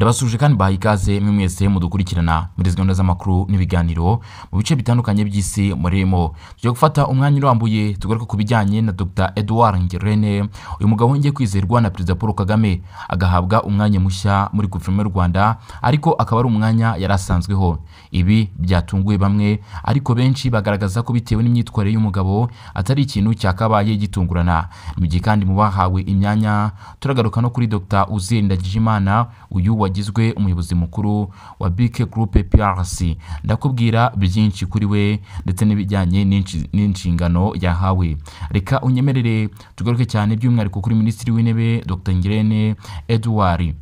ndabasuje kandi baha ikaze mwe mwese mudukurikirana muri gahunda z'amakuru n'ibiganiro mu bice bitandukanye by'isi murimo tujya gufata umwanya urambuye tugaruka ku bijyanye na dr edouard ngirente uyu mugabo wongeye kwizerwa na perezida paul kagame agahabwa umwanya mushya muri guverinoma y'u rwanda ariko akaba ari umwanya yari asanzweho ibi byatunguye bamwe ariko benshi bagaragaza ko bitewe n'imyitwarire y'umugabo atari ikintu cyakabaye gitungurana mu gihe kandi mu bahawe imyanya turagaruka no kuri dr uzindagijimana uyu wa wagizwe umuyobozi mukuru wa bike gurupe PRC ndakubwira byinshi kuri we ndetse n'ibijyanye n'inshingano yahawe reka unyemerere tugaruke cyane by'umwihariko kuri minisitiri w'intebe dr ngirente edouard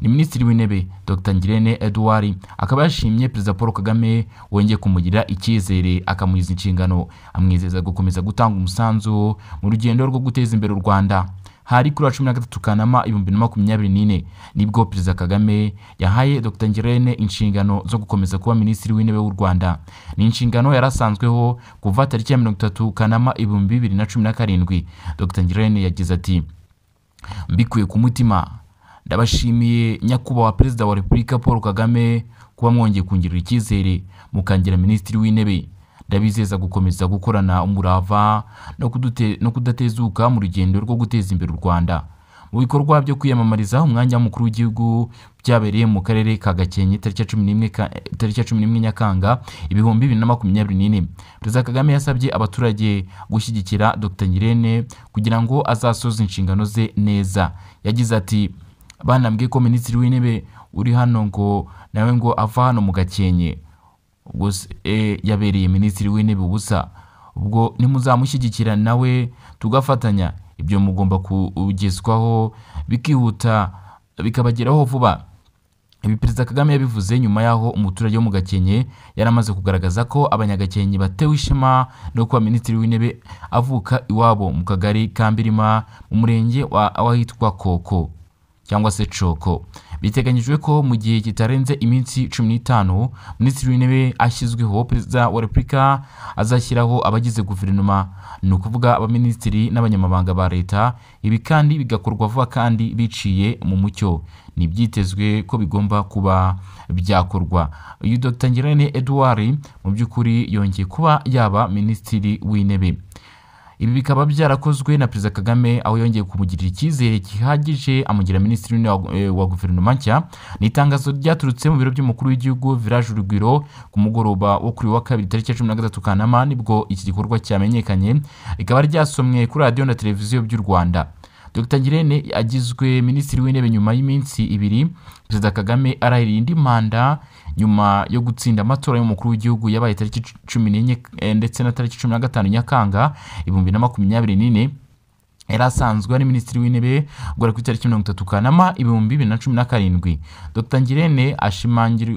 ni minisitiri w'intebe dr ngirente edouard akaba yashimye perezida paul kagame wongeye kumugirira icyizere akamuhiza inshingano amwizeza gukomeza gutanga umusanzu mu rugendo rwo guteza imbere u rwanda hari kuri wa cumi na gatatu kanama ibihumbi bibiri na makumyabiri n'ine nibwo perezida kagame yahaye dr ngirente inshingano zo gukomeza kuba minisitiri w'intebe w'u rwanda ni inshingano yari kuva tariki ya mirongo itatu kanama ibihumbi bibiri na cumi na karindwi dr ngirente yagize ati mbikuye ku mutima ndabashimiye nyakubahwa perezida wa repubulika paul kagame kuba mwongeye kungirira icyizere mukangira minisitiri w'intebe ndabizeza gukomeza gukorana umurava no kudatezuka mu rugendo rwo guteza imbere u rwanda mu bikorwa byo kwiyamamariza umwanya w'umukuru w'igihugu byabereye mu karere ka gakenke tariki ya cumi n'imwe nyakanga ibihumbi bibiri na makumyabiri n'ine perezida kagame yasabye abaturage gushyigikira dr nyirene kugira ngo azasoze inshingano ze neza yagize ati banambwiye ko minisitiri w'intebe uri hano ngo nawe ngo ava hano mu gakenke ubwo e, yabereye minisitiri w'intebe ubusa ubwo ntimuzamushyigikira nawe tugafatanya ibyo mugomba kugezwaho bikihuta bikabageraho vuba ibi perezida kagame yabivuze nyuma y'aho umuturage wo mu gakenke yari amaze kugaragaza ko abanyagakenke batewe ishema no kuba minisitiri w'intebe avuka iwabo mu kagari ka mbirima mu murenge w'ahitwa koko cyangwa se coko biteganyijwe ko mu gihe kitarenze iminsi cumi n'itanu minisitiri w'intebe ashyizweho perezida wa repubulika azashyiraho abagize guverinoma ni ukuvuga abaminisitiri n'abanyamabanga ba leta ibi kandi bigakorwa vuba kandi biciye mu mucyo ni byitezwe ko bigomba kuba byakorwa uyu dr ngirente edouard mu by'ukuri yongeye kuba yaba minisitiri w'intebe ibi bikaba byarakozwe na perezida kagame aho yongeye kumugirira icyizere gihagije amugira minisitiri eh, wa guverinoma nshya ni itangazo ryaturutse mu biro by'umukuru w'igihugu village urugwiro ku mugoroba wo kuri wa kabiri tariki ya cumi na gatatu kanama nibwo iki gikorwa cyamenyekanye rikaba ryasomwe kuri radiyo na televiziyo by'u rwanda dr ngirente agizwe minisitiri w'intebe nyuma y'iminsi ibiri perezida kagame arahiriye indi manda nyuma yo gutsinda amatora y'umukuru w'igihugu yabaye tariki cumi n'enye eh, ndetse na tariki cumi na gatanu nyakanga ibihumbi na makumyabiri n'ine yari asanzwe ari minisitiri w'intebe guhera ku itariki mirongo itatu kanama ibihumbi bibiri na cumi na karindwi dr ngirente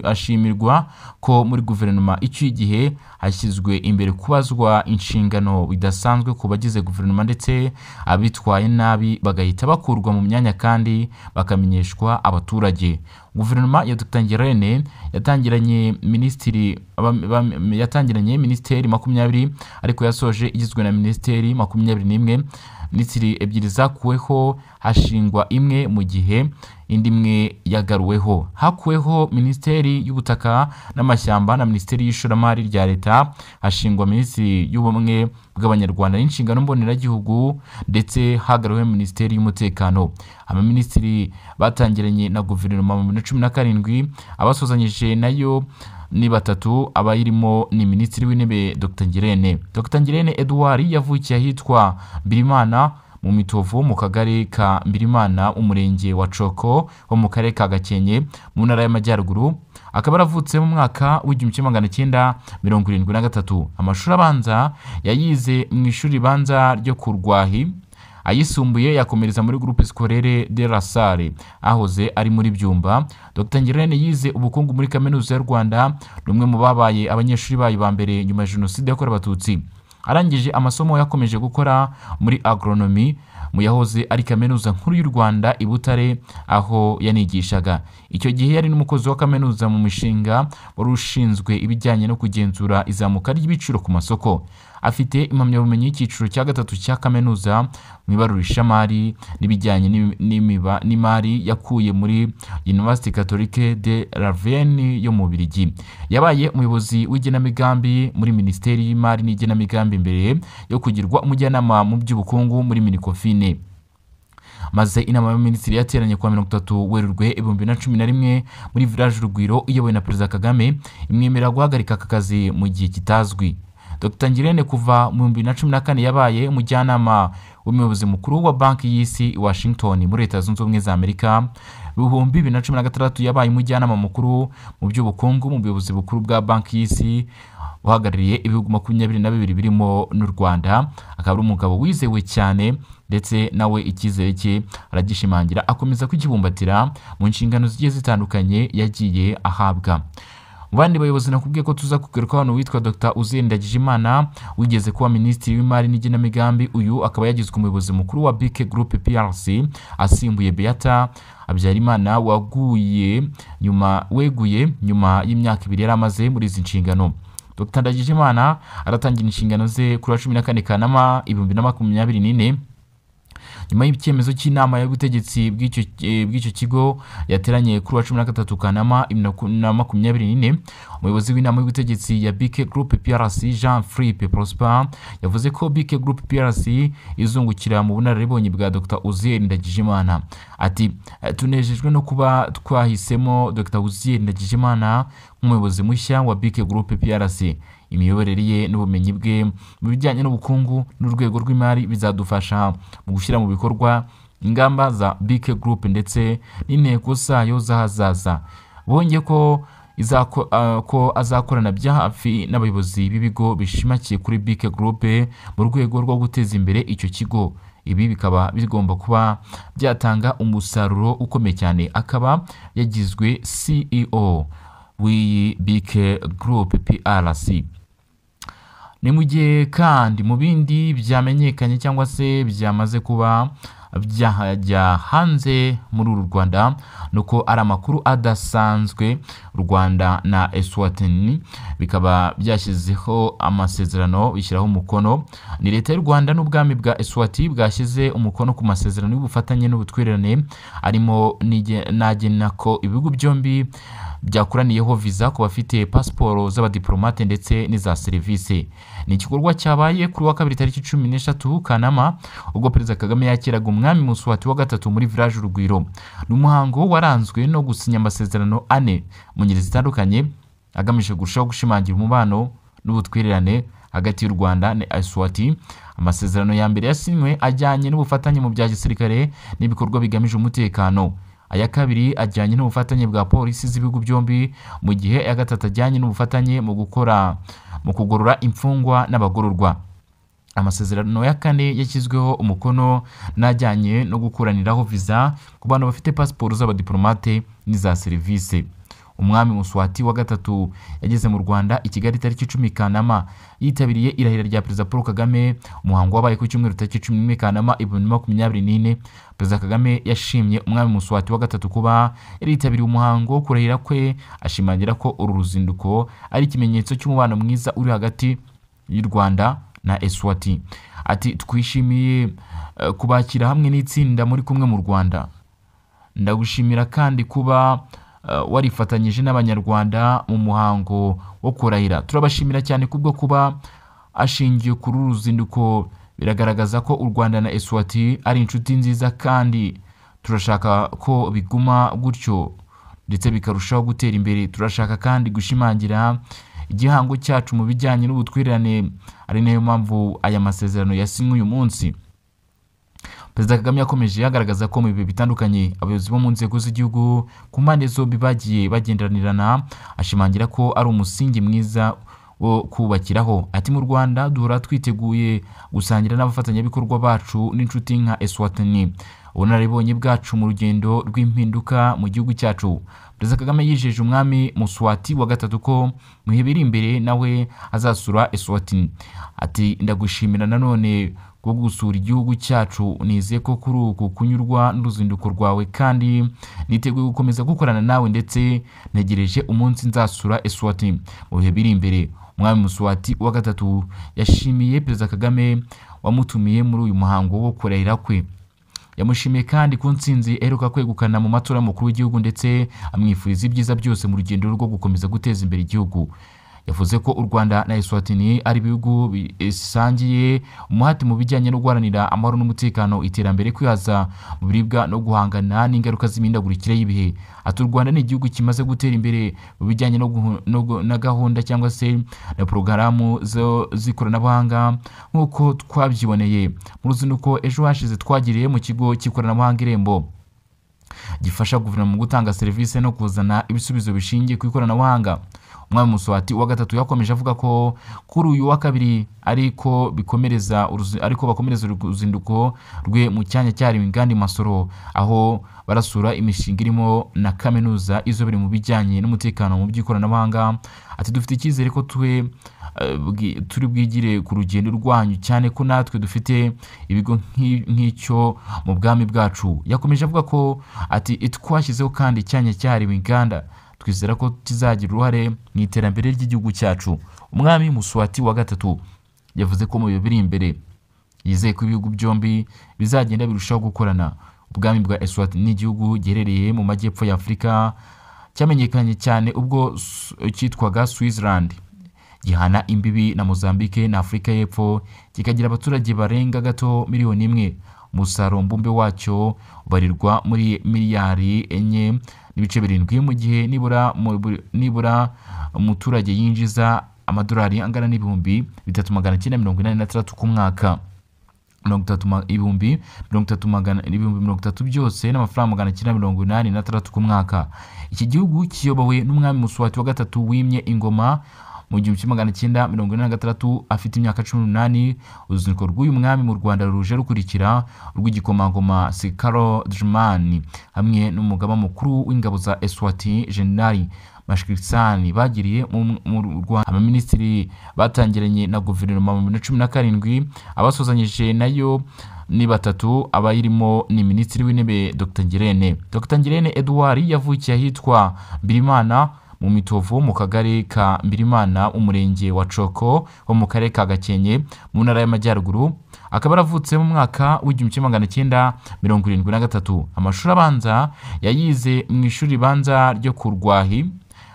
ashimirwa ko muri guverinoma icyo gihe hashyizwe imbere kubazwa inshingano bidasanzwe ku bagize guverinoma ndetse abitwaye nabi bagahita bakurwa mu myanya kandi bakamenyeshwa abaturage guverinoma ya dr ngirente yatangiranye minisitiri yatangiranye minisiteri makumyabiri ariko yasoje igizwe na minisiteri makumyabiri n'imwe litiro ebyiri zakuweho hashingwa imwe mu gihe indi imwe yagaruweho hakuweho minisiteri y'ubutaka n'amashyamba na minisiteri y'ishoramari rya leta hashingwa minisitiri y'ubumwe bw'abanyarwanda n'inshingano mboneragihugu ndetse hagaruwe minisiteri y'umutekano abaminisitiri batangiranye na guverinoma mu bibiri na cumi na karindwi abasuzanyije nayo ni batatu abayirimo ni minisitiri w'intebe Dr Ngirente Dr Ngirente Edouard yavukiye ahitwa Birimana mu mitovu mu kagari ka Birimana, umurenge wa Coko wo mu karere ka Gakenke mu ntara y'Amajyaruguru akaba aravutse mu mwaka w'igihumbi kimwe magana cyenda mirongo irindwi na gatatu amashuri abanza yayize mu ishuri ribanza ryo ku Rwahi ayisumbuye yakomereza muri groupe scolaire de la Salle ahoze ari muri byumba Dr Ngirente yize ubukungu muri kaminuza y'u Rwanda n'umwe mu babaye abanyeshuri bayo ba mbere nyuma ya jenoside yakorewe abatutsi arangije amasomo yakomeje gukora muri agronomi mu yahoze ari kaminuza nkuru y'u Rwanda i Butare aho yanigishaga icyo gihe yari n'umukozi wa kaminuza mu mishinga wari ushinzwe ibijyanye no kugenzura izamuka ry'ibiciro ku masoko afite impamyabumenyi y'icyiciro cya gatatu cya kaminuza mu ibarurishamari n'ibijyanye n'imari yakuye muri University Catholique de Ravenne yo mu Bubiligi yabaye umuyobozi w'igenamigambi muri Minisiteri y'Imari n'igenamigambi mbere yo kugirwa umujyanama mu by'ubukungu muri Minicofine maze inama y'abaminisitiri yateranye kuwa mirongo itatu werurwe ibihumbi na cumi na rimwe muri village urugwiro iyobowe na perezida kagame imwemerera guhagarika aka kazi mu gihe kitazwi Dr Ngirente kuva mu bihumbi bibiri na cumi na kane yabaye umujyanama w'umuyobozi mukuru wa banki y'isi i Washington muri leta zunze ubumwe za Amerika ibihumbi bibiri na cumi na gatandatu yabaye umujyanama mukuru mu by'ubukungu mu buyobozi bukuru bwa banki y'isi uhagarariye ibihugu makumyabiri na bibiri birimo n'u Rwanda akaba ari umugabo wizewe cyane ndetse nawe icyizere cye aragishimangira akomeza kugibumbatira mu nshingano zigiye zitandukanye yagiye ahabwa bandi bayobozi nakubwiye ko tuza kugaruka hano witwa Dr Uzin Ndagijimana wigeze kuba minisitiri w'imari n'igenamigambi uyu akaba yagizwe umuyobozi mukuru wa bike Group PRC asimbuye Beata Habyarimana waguye nyuma weguye nyuma y'imyaka ibiri yari amaze muri izi nshingano Dr Ndagijimana aratangira inshingano ze kuri wa 14 Kanama 2024 nyuma y'icyemezo cy'inama y'ubutegetsi eh, bw'icyo kigo yateranye kuri wa cumi na gatatu kanama na makumyabiri n'ine umuyobozi w'inama y'ubutegetsi ya bike gurupe prc jean philippe prosper yavuze ko bike gurupe prc izungukira mu bunararibonye bwa dr uziyeri ndagijimana ati eh, tunejejwe no kuba twahisemo dr uziyeri ndagijimana nk'umuyobozi mushya wa bike gurupe prc imiyoborere ye n'ubumenyi bwe mu bijyanye n'ubukungu n'urwego rw'imari bizadufasha mu gushyira mu bikorwa ingamba za BK Group ndetse n'intego zayo z'ahazaza bongeye ko ah, ko azakorana bya hafi n'abayobozi b'ibigo bishimakiye kuri BK Group mu rwego rwo guteza imbere icyo kigo ibi bikaba bigomba kuba byatanga umusaruro ukomeye cyane akaba yagizwe CEO w'iyi BK Group PRC ni mu gihe kandi mu bindi byamenyekanye cyangwa se byamaze kuba byajya hanze muri uru rwanda nuko uko ari amakuru adasanzwe u rwanda na eswatini bikaba byashyizeho amasezerano bishyiraho umukono ni leta y'u rwanda n'ubwami bwa eswati bwashyize umukono ku masezerano y'ubufatanye n'ubutwererane arimo n'agena ko ibihugu byombi byakuraniyeho viza ku bafite pasiporo z'abadiporomate ndetse n'iza serivisi ni igikorwa cyabaye kuri wa kabiri tariki cumi n'eshatu kanama ubwo perezida kagame yakiraga umwami musuwati wa gatatu muri village urugwiro ni umuhango waranzwe no gusinya amasezerano ane mu ngeri zitandukanye agamije kurushaho gushimangira umubano n'ubutwererane hagati y'u rwanda na eswati amasezerano ya mbere yasinywe ajyanye n'ubufatanye mu bya gisirikare n'ibikorwa bigamije umutekano aya kabiri ajyanye n'ubufatanye bwa polisi z'ibihugu byombi mu gihe aya gatatu ajyanye n'ubufatanye mu gukora mu kugorora imfungwa n'abagororwa amasezerano ya kane yashyizweho umukono n'ajyanye no gukuraniraho viza ku bantu bafite pasiporo z'abadiplomate n'iza serivisi umwami muswati wa gatatu yageze mu rwanda i kigali tariki cumi kanama yitabiriye irahira rya perezida paul kagame umuhango wabaye ku cyumweru tariki cumi kanama ibihumbi makumyabiri n'ine perezida kagame yashimye umwami muswati wa gatatu kuba yaritabiriye umuhango wo kurahira kwe ashimangira ko uru ruzinduko ari ikimenyetso cy'umubano mwiza uri hagati y'u rwanda na eswati ati twishimiye eh, kubakira hamwe n'itsinda muri kumwe mu rwanda ndagushimira kandi kuba Eh, warifatanyije n'abanyarwanda mu muhango wo kurahira turabashimira cyane kubwo kuba ashingiye kuri uru ruzinduko biragaragaza ko u rwanda na eswati ari inshuti nziza kandi turashaka ko biguma gutyo ndetse bikarushaho gutera imbere turashaka kandi gushimangira igihango cyacu mu bijyanye n'ubutwirane ari nayo mpamvu aya masezerano yasinywe uyu munsi perezida kagame yakomeje yagaragaza ko mu bihe bitandukanye abayobozi bo mu nzego z'igihugu ku mpande zombi bagiye bagenderanirana ashimangira ko ari umusingi mwiza wo kubakiraho ati mu rwanda duhora twiteguye gusangira n'abafatanyabikorwa bacu n'inshuti nka eswatini ubunararibonye bwacu mu rugendo rw'impinduka mu gihugu cyacu perezida kagame yijeje umwami muswati wa gatatu ko mu bihe biri imbere nawe azasura eswatini ati ndagushimira nanone bwo gusura igihugu cyacu nizeye ko kuri uku kunyurwa n'uruzinduko rwawe kandi niteguye gukomeza gukorana nawe ndetse ntegereje umunsi nzasura eswati mu bihe biri imbere umwami muswati wa gatatu yashimiye perezida kagame wamutumiye muri uyu muhango wo kurahira kwe yamushimiye kandi ku nsinzi aheruka kwegukana mu matora y'umukuru w'igihugu ndetse amwifuriza ibyiza byose mu rugendo rwo gukomeza guteza imbere igihugu yavuze ko u rwanda na eswatini ari ibihugu bisangiye umuhati mu bijyanye no guharanira amahoro n'umutekano iterambere kwihaza mu biribwa no guhangana n'ingaruka z'imihindagurikire y'ibihe ati u rwanda ni igihugu kimaze gutera imbere mu bijyanye na gahunda cyangwa se na porogaramu z'ikoranabuhanga nk'uko twabyiboneye mu ruzinduko ejo hashize twagiriye mu kigo cy'ikoranabuhanga irembo gifasha guverinoma gutanga serivisi no kuzana ibisubizo bishingiye ku ikoranabuhanga umwami muswati wa gatatu yakomeje avuga ko kuri uyu wa kabiri ariko bikomereza ariko bakomereza uruzinduko rwe mu cyanya cyahariwe inganda masoro aho barasura imishinga irimo na kaminuza izobere mu bijyanye n'umutekano mu by'ikoranabuhanga ati dufite icyizere ko twe eh, turi bwigire ku rugendo rwanyu cyane ko natwe dufite ibigo nk'icyo mu bwami bwacu yakomeje avuga ko ati twashyizeho kandi icyanya cyahariwe inganda twizera ko kizagira uruhare mu iterambere ry'igihugu cyacu umwami Muswati wa gatatu yavuze ko mu bihe biri imbere yizeye ko ibihugu byombi bizagenda birushaho gukorana ubwami bwa Eswatini n'igihugu giherereye mu majyepfo ya afurika cyamenyekanye cyane ubwo cyitwaga Switzerland gihana imbibi na Mozambique na Afurika y'Epfo kikagira abaturage barenga gato miliyoni imwe umusaruro mbumbe wacyo ubarirwa muri miliyari enye n'ibice birindwi mu gihe nibura nibura umuturage yinjiza amadolari angana n'ibihumbi bitatu magana cyenda mirongo inani na tandatu ku mwaka ibihumbi mirongo itatu byose n'amafaranga magana cyenda mirongo inani na tandatu ku mwaka iki gihugu kiyobowe n'umwami muswati wa gatatu wimye ingoma mu gihumbi kimwe magana cyenda mirongo ine na gatandatu afite imyaka cumi n'umunani uruzinduko rw'uyu mwami mu rwanda ruje rukurikira rw'igikomangoma sikaro jumani hamwe n'umugaba mukuru w'ingabo za eswati jenerali mashikisani bagiriye mu rwanda abaminisitiri batangiranye na guverinoma mu bibiri na cumi na karindwi abasuzanyije nayo ni batatu abayirimo ni minisitiri w'intebe dr ngirente dr ngirente edouard yavukiye ahitwa birimana mu mitovu mu kagari ka mbirimana umurenge wa coko wo mu karere ka gakenke mu ntara y'amajyaruguru akaba yaravutse mu mwaka w'igihumbi kimwe magana cyenda mirongo irindwi na gatatu amashuri abanza yayize mu ishuri ribanza ryo ku rwahi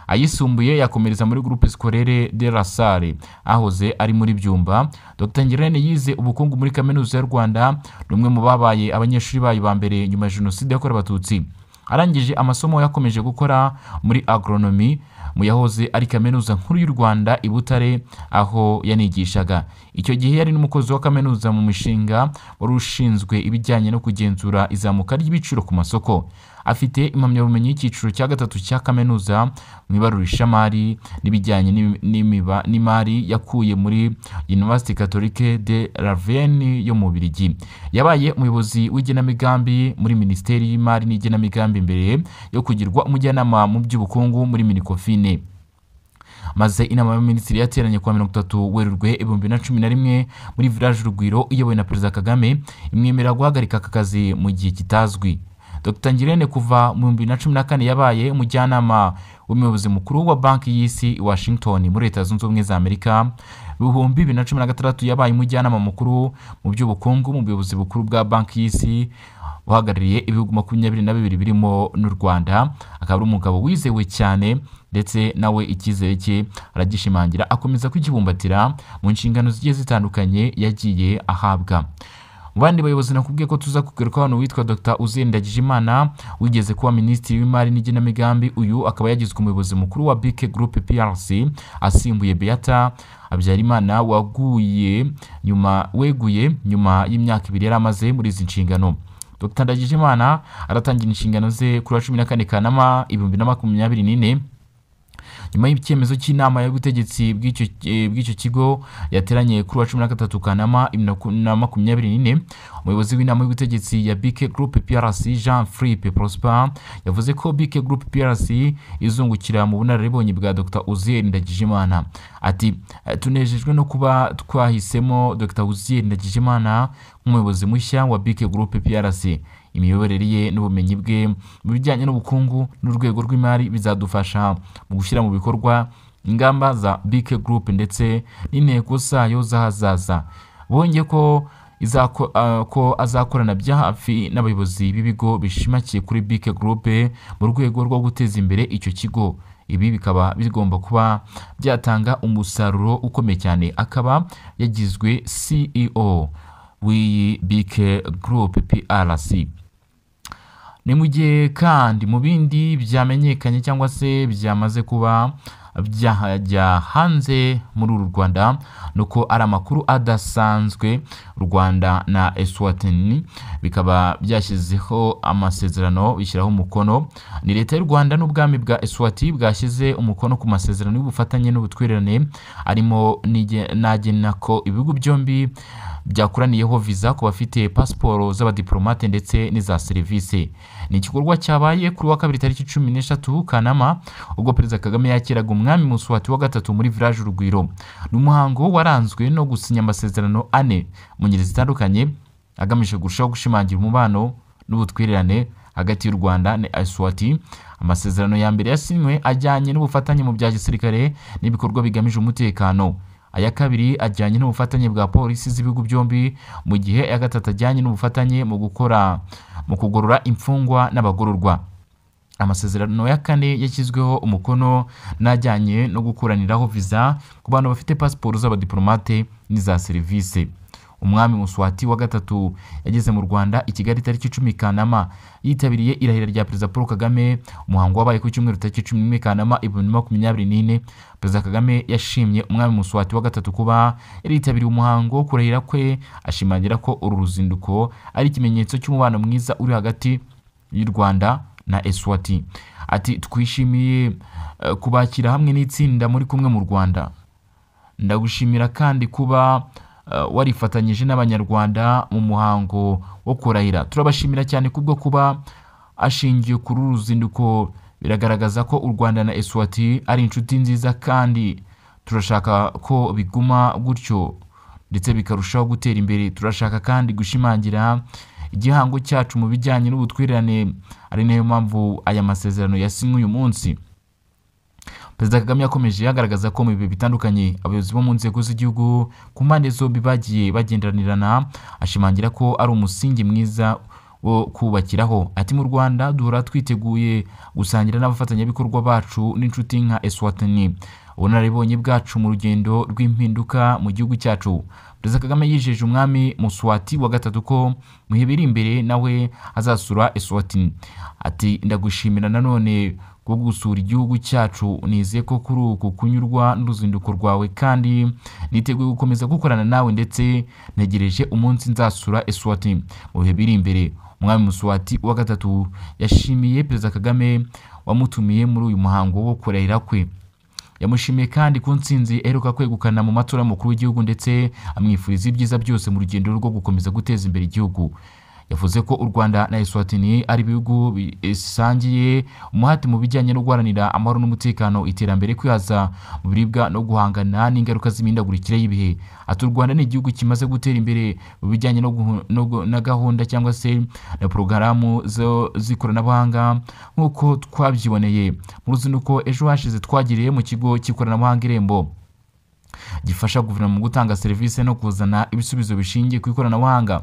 ayisumbuye yakomereza muri groupe scolaire de la Salle ahoze ari muri byumba Dr Ngirente yize ubukungu muri kaminuza y'u Rwanda n'umwe mu babaye abanyeshuri bayo ba mbere nyuma ya jenoside yakorewe abatutsi arangije amasomo yakomeje gukora muri agronomy mu yahoze ari kaminuza nkuru y'u rwanda i butare aho yanigishaga icyo gihe yari n'umukozi wa kaminuza mu mishinga wari ushinzwe ibijyanye no kugenzura izamuka ry'ibiciro ku masoko afite impamyabumenyi y'icyiciro cya gatatu cya kaminuza mu ibarurishamari n'ibijyanye n'imari yakuye muri University Catholique de Ravenne yo mu Bubiligi yabaye umuyobozi w'igenamigambi muri Minisiteri y'Imari n'igenamigambi mbere yo kugirwa umujyanama mu by'ubukungu muri Minicofine maze inama y'abaminisitiri yateranye kuwa mirongo itatu werurwe ibihumbi na cumi na rimwe muri village urugwiro iyobowe na perezida kagame imwemerera guhagarika aka kazi mu gihe kitazwi Dr Ngirente kuva mu bihumbi bibiri na cumi na kane yabaye umujyanama w'umuyobozi mukuru wa banki y'isi i Washington muri leta zunze ubumwe za Amerika ibihumbi bibiri na cumi na gatandatu yabaye umujyanama mukuru mu by'ubukungu mu buyobozi bukuru bwa banki y'isi uhagarariye ibihugu makumyabiri na bibiri birimo n'u Rwanda akaba ari umugabo wizewe cyane ndetse nawe icyizere cye aragishimangira akomeza kugibumbatira mu nshingano zigiye zitandukanye yagiye ahabwa mu bandi bayobozi nakubwiye ko tuza kugaruka hano witwa dr uzindagije imana wigeze kuba minisitiri w'imari n'igenamigambi uyu akaba yagizwe umuyobozi mukuru wa bike group prc asimbuye beata habyarimana waguye nyuma weguye nyuma y'imyaka ibiri yari amaze muri izi nshingano dr ndagijimana aratangira inshingano ze kuri wa cumi na kane kanama ibihumbi na makumyabiri n'ine nyuma y'icyemezo cy'inama y'ubutegetsi bw'icyo eh, kigo yateranye kuri wa cumi na gatatu kanama na makumyabiri n'ine umuyobozi w'inama y'ubutegetsi ya BK Group PRC Jean Philippe Prosper yavuze ko BK Group PRC izungukira mu bunararibonye bwa Dr Uziel Ndagijimana ati eh, tunejejwe no kuba twahisemo Dr Uziel Ndagijimana nk'umuyobozi mushya wa BK Group PRC imiyoborere ye n'ubumenyi bwe mu bijyanye n'ubukungu n'urwego rw'imari bizadufasha mu gushyira mu bikorwa ingamba za BK Group ndetse n'intego zayo z'ahazaza Bonge ko ah, ko azakorana bya hafi n'abayobozi b'ibigo bishimakiye kuri BK Group mu rwego rwo guteza imbere icyo kigo ibi bikaba bigomba kuba byatanga umusaruro ukomeye cyane akaba yagizwe CEO w'iyi BK Group PRC ni mu gihe kandi mu bindi byamenyekanye cyangwa se byamaze kuba byajya hanze muri uru rwanda ni uko ari amakuru adasanzwe u rwanda na eswatini bikaba byashyizeho amasezerano bishyiraho umukono ni leta y'u rwanda n'ubwami bwa eswati bwashyize umukono ku masezerano y'ubufatanye n'ubutwererane arimo n'agena ko ibihugu byombi byakuraniyeho viza ku bafite pasiporo z'abadiporomate ndetse n'iza serivisi ni igikorwa cyabaye kuri wa kabiri tariki cumi n'eshatu kanama ubwo perezida kagame yakiraga umwami musuwati wa gatatu muri village urugwiro ni umuhango waranzwe no gusinya amasezerano ane mu ngeri zitandukanye agamije kurushaho gushimangira umubano n'ubutwererane hagati y'u rwanda na asuwati amasezerano ya mbere yasinywe ajyanye n'ubufatanye mu bya gisirikare n'ibikorwa bigamije umutekano aya kabiri ajyanye n'ubufatanye bwa polisi z'ibihugu byombi mu gihe aya gatatu ajyanye n'ubufatanye mu gukora mu kugorora imfungwa n'abagororwa amasezerano ya kane yashyizweho umukono n'ajyanye no gukuraniraho viza ku bantu bafite pasiporo z'abadiporomate n'iza serivisi umwami muswati wa gatatu yageze mu rwanda i kigali tariki icumi kanama yitabiriye irahira rya perezida paul kagame umuhango wabaye ku cyumweru tariki cumi n'imwe kanama ibihumbi bibiri makumyabiri n'ine perezida kagame yashimye umwami muswati wa gatatu kuba yari yitabiriye umuhango wo kurahira kwe ashimangira ko uru ruzinduko ari ikimenyetso cy'umubano mwiza uri hagati y'u rwanda na eswati ati twishimiye eh, kubakira hamwe n'itsinda muri kumwe mu rwanda ndagushimira kandi kuba Eh, warifatanyije n'abanyarwanda mu muhango wo kurahira turabashimira cyane kubwo kuba ashingiye kuri uru ruzinduko biragaragaza ko u rwanda na eswati ari inshuti nziza kandi turashaka ko biguma gutyo ndetse bikarushaho gutera imbere turashaka kandi gushimangira igihango cyacu mu bijyanye n'ubutwirane ari nayo mpamvu aya masezerano yasinywe uyu munsi perezida kagame yakomeje agaragaza ko mu bihe bitandukanye abayobozi bo mu nzego z'igihugu ku mpande zombi bagiye bagenderanirana ashimangira ko ari umusingi mwiza wo kubakiraho ati mu rwanda duhora twiteguye gusangira n'abafatanyabikorwa bacu n'inshuti nka eswatini ubunararibonye bwacu mu rugendo rw'impinduka mu gihugu cyacu perezida kagame yijeje umwami muswati wa gatatu ko mu biri imbere nawe azasura eswatini ati ndagushimira nanone bwo gusura igihugu cyacu nize ko kuri uku kunyurwa n'uruzinduko rwawe kandi niteguye gukomeza gukorana nawe ndetse ntegereje umunsi nzasura eswati mu bihe biri imbere umwami muswati wa gatatu yashimiye perezida kagame wamutumiye muri uyu muhango wo kurahira kwe yamushimiye kandi ku nsinzi aheruka kwegukana mu matora makuru w’igihugu ndetse amwifuriza ibyiza byose mu rugendo rwo gukomeza guteza imbere igihugu yavuze ko u Rwanda na Eswatini ari ibihugu bisangiye umuhati mu bijyanye no guharanira amahoro n'umutekano iterambere kwihaza mu biribwa no guhangana n'ingaruka z'imihindagurikire y'ibihe ati u Rwanda ni igihugu kimaze gutera imbere mu bijyanye na gahunda cyangwa se na porogaramu z'ikoranabuhanga nk'uko twabyiboneye mu ruzinduko ejo hashize twagiriye mu kigo cy'ikoranabuhanga irembo gifasha guverinoma gutanga serivisi no kuzana ibisubizo bishingiye ku ikoranabuhanga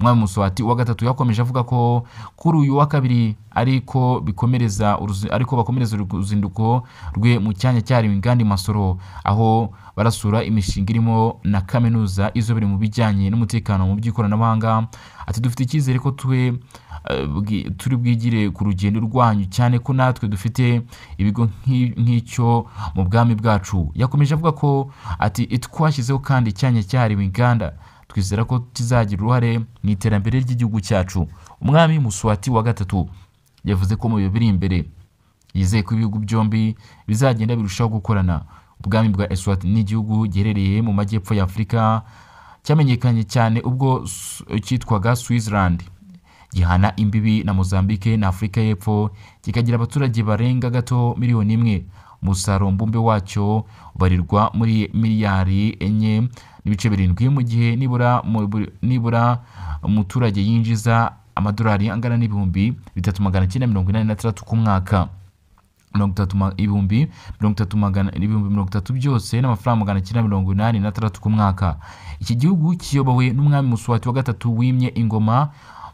umwami muswati wa gatatu yakomeje avuga ko kuri uyu wa kabiri ariko bikomereza ariko bakomereza uruzinduko rwe mu cyanya cyari ingandi masoro aho barasura imishinga irimo na kaminuza izobere mu bijyanye n'umutekano mu by'ikoranabuhanga ati dufite icyizere ko twe eh, turi bwigire ku rugendo rwanyu cyane ko natwe dufite ibigo nk'icyo mu bwami bwacu yakomeje avuga ko ati twashyizeho kandi icyanya cyahariwe inganda twizera ko kizagira uruhare mu iterambere ry'igihugu cyacu umwami Muswati wa gatatu yavuze ko mu bihe biri imbere yizeye ko ibihugu byombi bizagenda birushaho gukorana ubwami bwa Eswatini n’igihugu igihugu giherereye mu majyepfo ya afurika cyamenyekanye cyane ubwo cyitwaga Switzerland gihana imbibi na Mozambique na Afurika y'Epfo kikagira abaturage barenga gato miliyoni imwe umusaruro mbumbe wacyo ubarirwa muri miliyari enye n'ibice birindwi mu gihe nibura nibura umuturage yinjiza amadolari angana n'ibihumbi bitatu magana cyenda mirongo inani na tandatu ku mwaka ibihumbi mirongo itatu byose n'amafaranga magana cyenda mirongo inani na ku mwaka iki gihugu kiyobowe n'umwami muswati wa gatatu wimye ingoma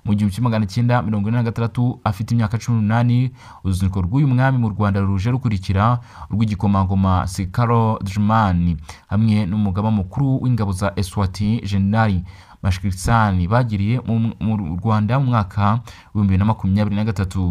mu gihumbi kimwe magana cyenda mirongo ine na gatandatu afite imyaka cumi n'umunani uruzinduko rw'uyu mwami mu rwanda ruje rukurikira rw’igikomangoma sikaro jumani hamwe n'umugaba mukuru w'ingabo za eswati jenali mashikisani bagiriye mu rwanda mu mwaka w'ibihumbi bibiri na makumyabiri na gatatu